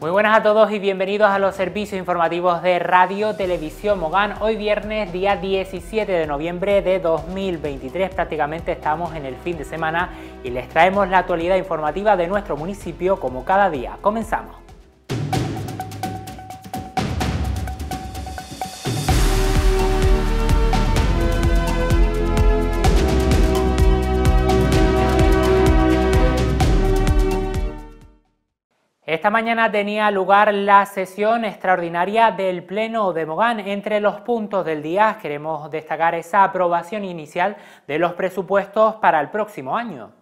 Muy buenas a todos y bienvenidos a los servicios informativos de Radio Televisión Mogán. Hoy viernes, día 17 de noviembre de 2023, prácticamente estamos en el fin de semana y les traemos la actualidad informativa de nuestro municipio como cada día. Comenzamos. Esta mañana tenía lugar la sesión extraordinaria del Pleno de Mogán. Entre los puntos del día queremos destacar esa aprobación inicial de los presupuestos para el próximo año.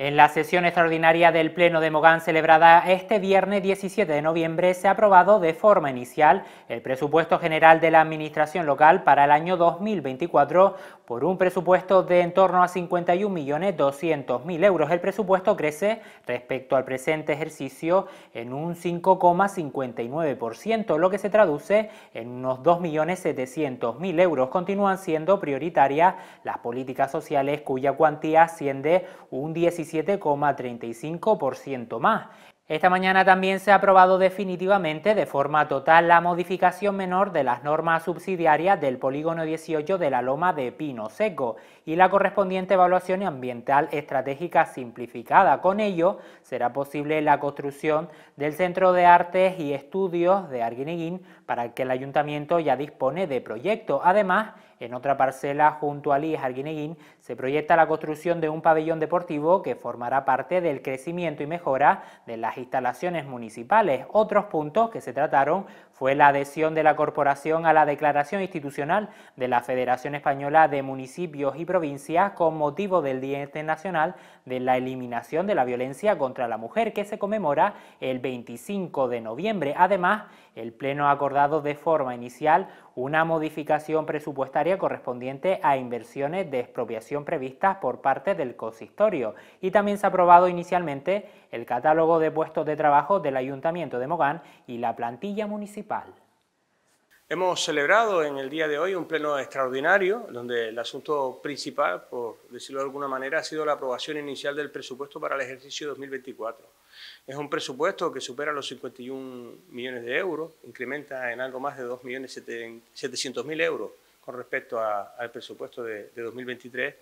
En la sesión extraordinaria del Pleno de Mogán celebrada este viernes 17 de noviembre se ha aprobado de forma inicial el presupuesto general de la Administración local para el año 2024 por un presupuesto de en torno a 51.200.000 euros. El presupuesto crece respecto al presente ejercicio en un 5,59%, lo que se traduce en unos 2.700.000 euros. Continúan siendo prioritarias las políticas sociales cuya cuantía asciende un 17 17,35% más. Esta mañana también se ha aprobado definitivamente de forma total la modificación menor de las normas subsidiarias del polígono 18 de la Loma de Pino Seco y la correspondiente evaluación ambiental estratégica simplificada. Con ello será posible la construcción del Centro de Artes y Estudios de Arguineguín para que el ayuntamiento ya dispone de proyecto. Además, en otra parcela, junto a al Arguineguín, se proyecta la construcción de un pabellón deportivo que formará parte del crecimiento y mejora de las instalaciones municipales. Otros puntos que se trataron fue la adhesión de la corporación a la Declaración Institucional de la Federación Española de Municipios y Provincias con motivo del Día Internacional de la Eliminación de la Violencia contra la Mujer, que se conmemora el 25 de noviembre. Además, el Pleno ha acordado de forma inicial una modificación presupuestaria correspondiente a inversiones de expropiación previstas por parte del consistorio y también se ha aprobado inicialmente el catálogo de puestos de trabajo del Ayuntamiento de Mogán y la plantilla municipal. Hemos celebrado en el día de hoy un pleno extraordinario, donde el asunto principal, por decirlo de alguna manera, ha sido la aprobación inicial del presupuesto para el ejercicio 2024. Es un presupuesto que supera los 51 millones de euros, incrementa en algo más de 2.700.000 euros con respecto al presupuesto de, de 2023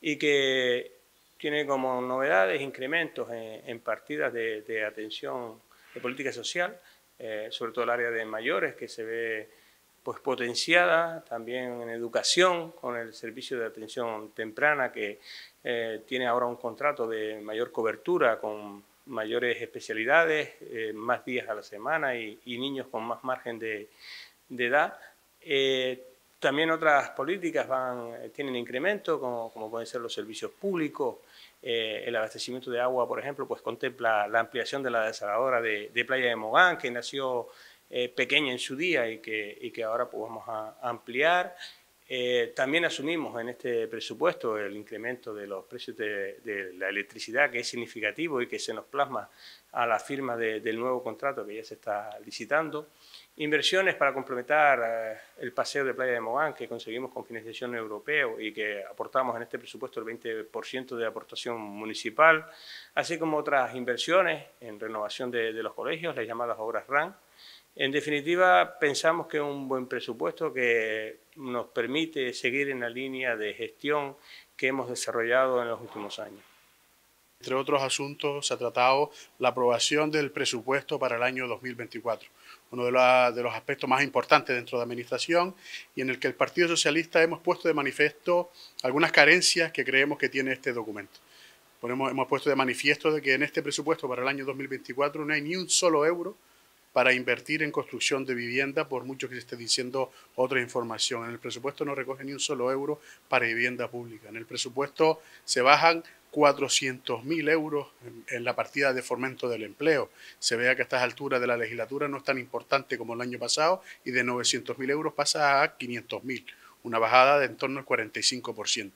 y que tiene como novedades incrementos en, partidas de, atención de política social, eh, sobre todo el área de mayores que se ve pues potenciada también en educación con el servicio de atención temprana que eh, tiene ahora un contrato de mayor cobertura con mayores especialidades, eh, más días a la semana y, niños con más margen de, edad. También otras políticas van, eh, tienen incremento, como, pueden ser los servicios públicos, eh, el abastecimiento de agua, por ejemplo, pues contempla la ampliación de la desaladora de, Playa de Mogán, que nació eh, pequeña en su día y que, ahora podemos vamos a ampliar. Eh, también asumimos en este presupuesto el incremento de los precios de, la electricidad, que es significativo y que se nos plasma a la firma del nuevo contrato que ya se está licitando. Inversiones para complementar eh, el paseo de Playa de Mogán, que conseguimos con financiación europea y que aportamos en este presupuesto el 20% de aportación municipal, así como otras inversiones en renovación de los colegios, las llamadas obras RAN, en definitiva, pensamos que es un buen presupuesto que nos permite seguir en la línea de gestión que hemos desarrollado en los últimos años. Entre otros asuntos, se ha tratado la aprobación del presupuesto para el año 2024, uno de, los aspectos más importantes dentro de la Administración y en el que el Partido Socialista hemos puesto de manifiesto algunas carencias que creemos que tiene este documento. hemos puesto de manifiesto de que en este presupuesto para el año 2024 no hay ni un solo euro para invertir en construcción de vivienda, por mucho que se esté diciendo otra información. En el presupuesto no recoge ni un solo euro para vivienda pública. En el presupuesto se bajan 400.000 euros en la partida de fomento del empleo. Se vea que a estas alturas de la legislatura no es tan importante como el año pasado y de 900.000 euros pasa a 500.000, una bajada de en torno al 45%.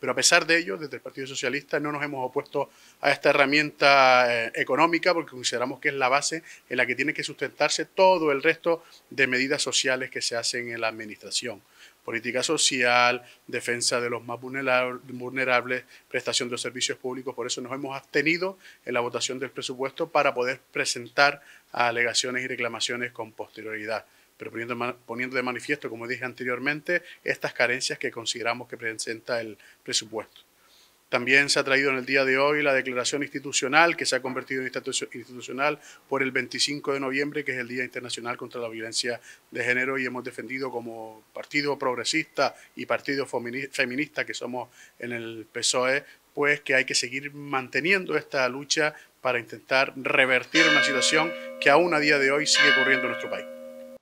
Pero a pesar de ello, desde el Partido Socialista no nos hemos opuesto a esta herramienta eh, económica porque consideramos que es la base en la que tiene que sustentarse todo el resto de medidas sociales que se hacen en la administración. Política social, defensa de los más vulnerables, prestación de servicios públicos. Por eso nos hemos abstenido en la votación del presupuesto para poder presentar alegaciones y reclamaciones con posterioridad pero poniendo, de manifiesto, como dije anteriormente, estas carencias que consideramos que presenta el presupuesto. También se ha traído en el día de hoy la declaración institucional que se ha convertido en institucional por el 25 de noviembre, que es el Día Internacional contra la Violencia de Género, y hemos defendido como Partido Progresista y Partido Feminista que somos en el PSOE, pues que hay que seguir manteniendo esta lucha para intentar revertir una situación que aún a día de hoy sigue ocurriendo en nuestro país.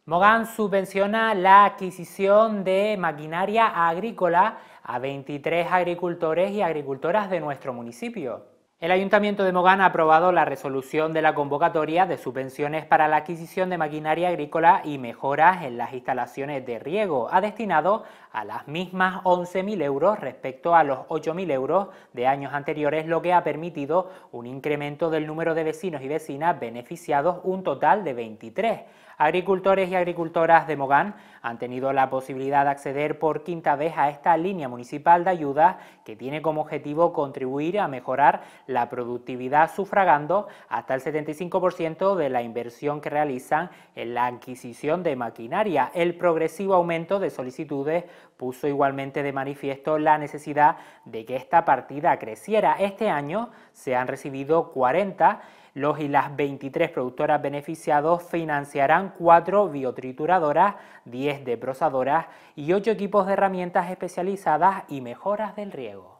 Mogán subvenciona la adquisición de maquinaria agrícola a 23 agricultores y agricultoras de nuestro municipio. El Ayuntamiento de Mogán ha aprobado la resolución de la convocatoria de subvenciones para la adquisición de maquinaria agrícola y mejoras en las instalaciones de riego. Ha destinado a las mismas 11.000 euros respecto a los 8.000 euros de años anteriores, lo que ha permitido un incremento del número de vecinos y vecinas beneficiados, un total de 23. Agricultores y agricultoras de Mogán han tenido la posibilidad de acceder por quinta vez a esta línea municipal de ayuda que tiene como objetivo contribuir a mejorar la productividad sufragando hasta el 75% de la inversión que realizan en la adquisición de maquinaria. El progresivo aumento de solicitudes puso igualmente de manifiesto la necesidad de que esta partida creciera. Este año se han recibido 40 los y las 23 productoras beneficiados financiarán 4 biotrituradoras, 10 deprosadoras y 8 equipos de herramientas especializadas y mejoras del riego.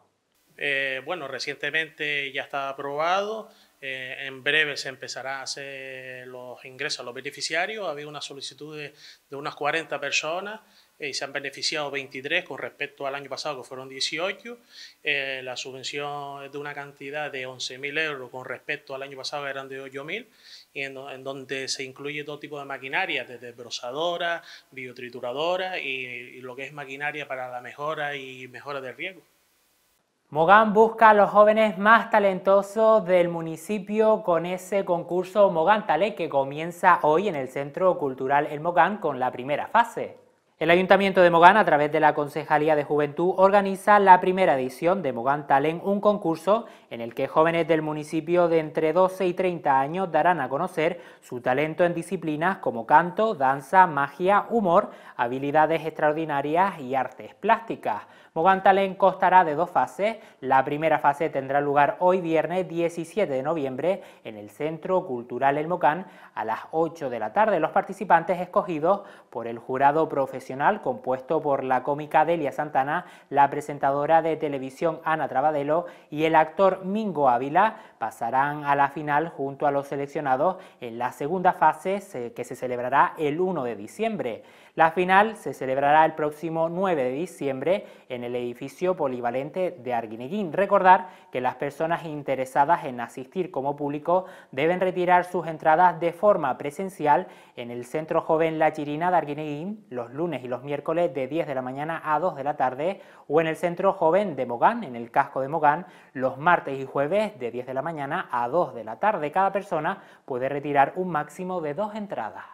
Eh, bueno, recientemente ya está aprobado. Eh, en breve se empezará a hacer los ingresos a los beneficiarios. Había una solicitud de unas 40 personas. Eh, se han beneficiado 23 con respecto al año pasado, que fueron 18. Eh, la subvención es de una cantidad de 11.000 euros con respecto al año pasado, eran de 8.000, y en, donde se incluye todo tipo de maquinaria, desde brosadoras, biotrituradora... y, lo que es maquinaria para la mejora y mejora del riego. Mogán busca a los jóvenes más talentosos del municipio con ese concurso Mogán Tale que comienza hoy en el Centro Cultural El Mogán con la primera fase. El Ayuntamiento de Mogán, a través de la Concejalía de Juventud, organiza la primera edición de Mogán Talent, un concurso en el que jóvenes del municipio de entre 12 y 30 años darán a conocer su talento en disciplinas como canto, danza, magia, humor, habilidades extraordinarias y artes plásticas. Mogantalén constará de dos fases. La primera fase tendrá lugar hoy viernes 17 de noviembre en el Centro Cultural El Mocán a las 8 de la tarde. Los participantes escogidos por el jurado profesional compuesto por la cómica Delia Santana, la presentadora de televisión Ana Trabadelo y el actor Mingo Ávila pasarán a la final junto a los seleccionados en la segunda fase que se celebrará el 1 de diciembre. La final se celebrará el próximo 9 de diciembre en el edificio polivalente de Arguineguín. Recordar que las personas interesadas en asistir como público deben retirar sus entradas de forma presencial en el Centro Joven La Chirina de Arguineguín los lunes y los miércoles de 10 de la mañana a 2 de la tarde o en el Centro Joven de Mogán, en el casco de Mogán, los martes y jueves de 10 de la mañana a 2 de la tarde. Cada persona puede retirar un máximo de dos entradas.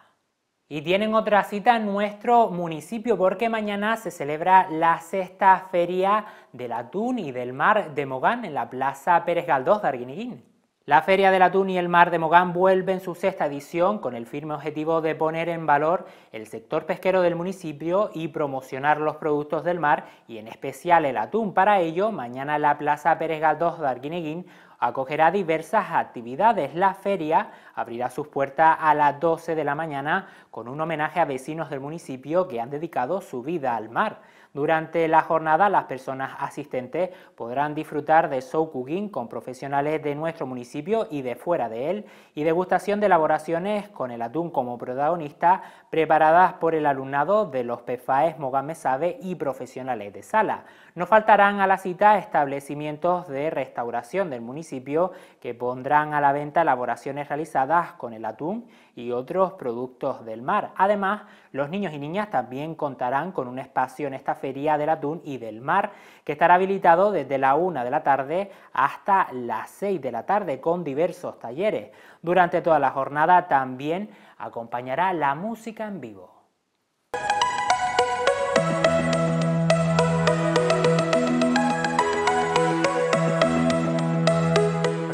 Y tienen otra cita en nuestro municipio porque mañana se celebra la sexta feria del atún y del mar de Mogán en la Plaza Pérez Galdós de Arguineguín. La Feria del Atún y el Mar de Mogán vuelve en su sexta edición con el firme objetivo de poner en valor el sector pesquero del municipio y promocionar los productos del mar y en especial el atún. Para ello, mañana la Plaza Pérez Galdós de Arguineguín acogerá diversas actividades. La feria abrirá sus puertas a las 12 de la mañana con un homenaje a vecinos del municipio que han dedicado su vida al mar. Durante la jornada, las personas asistentes podrán disfrutar de show cooking con profesionales de nuestro municipio y de fuera de él y degustación de elaboraciones con el atún como protagonista preparadas por el alumnado de los PFAES Mogame y profesionales de sala. No faltarán a la cita establecimientos de restauración del municipio que pondrán a la venta elaboraciones realizadas con el atún y otros productos del mar. Además, los niños y niñas también contarán con un espacio en esta feria del atún y del mar que estará habilitado desde la 1 de la tarde hasta las 6 de la tarde con diversos talleres. Durante toda la jornada también acompañará la música en vivo.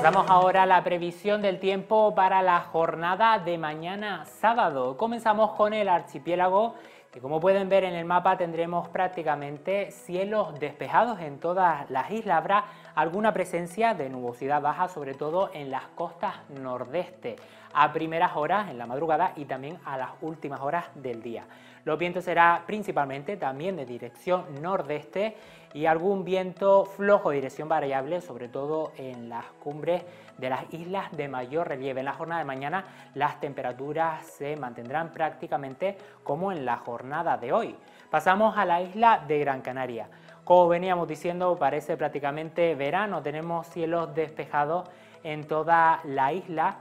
Vamos ahora la previsión del tiempo para la jornada de mañana sábado. Comenzamos con el archipiélago que como pueden ver en el mapa tendremos prácticamente cielos despejados en todas las islas. Habrá alguna presencia de nubosidad baja, sobre todo en las costas nordeste, a primeras horas en la madrugada y también a las últimas horas del día. Los vientos serán principalmente también de dirección nordeste y algún viento flojo de dirección variable, sobre todo en las cumbres de las islas de mayor relieve. En la jornada de mañana las temperaturas se mantendrán prácticamente como en la jornada de hoy. Pasamos a la isla de Gran Canaria. Como veníamos diciendo, parece prácticamente verano, tenemos cielos despejados en toda la isla.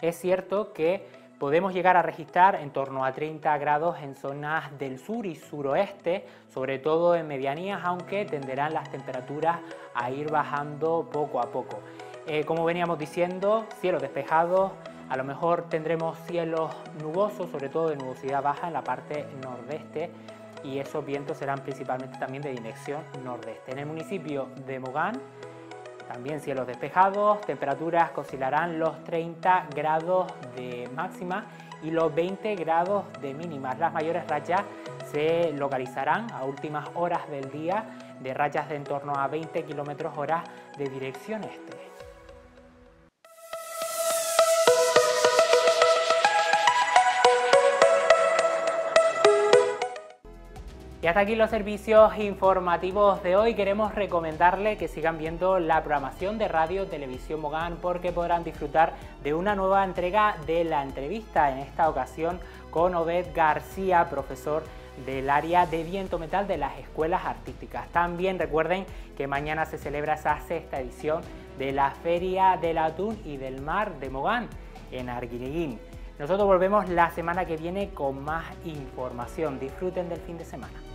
Es cierto que Podemos llegar a registrar en torno a 30 grados en zonas del sur y suroeste, sobre todo en medianías, aunque tenderán las temperaturas a ir bajando poco a poco. Eh, como veníamos diciendo, cielos despejados, a lo mejor tendremos cielos nubosos, sobre todo de nubosidad baja en la parte nordeste, y esos vientos serán principalmente también de dirección nordeste. En el municipio de Mogán, también cielos despejados, temperaturas oscilarán los 30 grados de máxima y los 20 grados de mínima. Las mayores rachas se localizarán a últimas horas del día de rachas de en torno a 20 km hora de dirección este. Y hasta aquí los servicios informativos de hoy. Queremos recomendarle que sigan viendo la programación de Radio Televisión Mogán porque podrán disfrutar de una nueva entrega de la entrevista, en esta ocasión con Obed García, profesor del área de viento metal de las escuelas artísticas. También recuerden que mañana se celebra esa sexta edición de la Feria del Atún y del Mar de Mogán en Arguineguín. Nosotros volvemos la semana que viene con más información. Disfruten del fin de semana.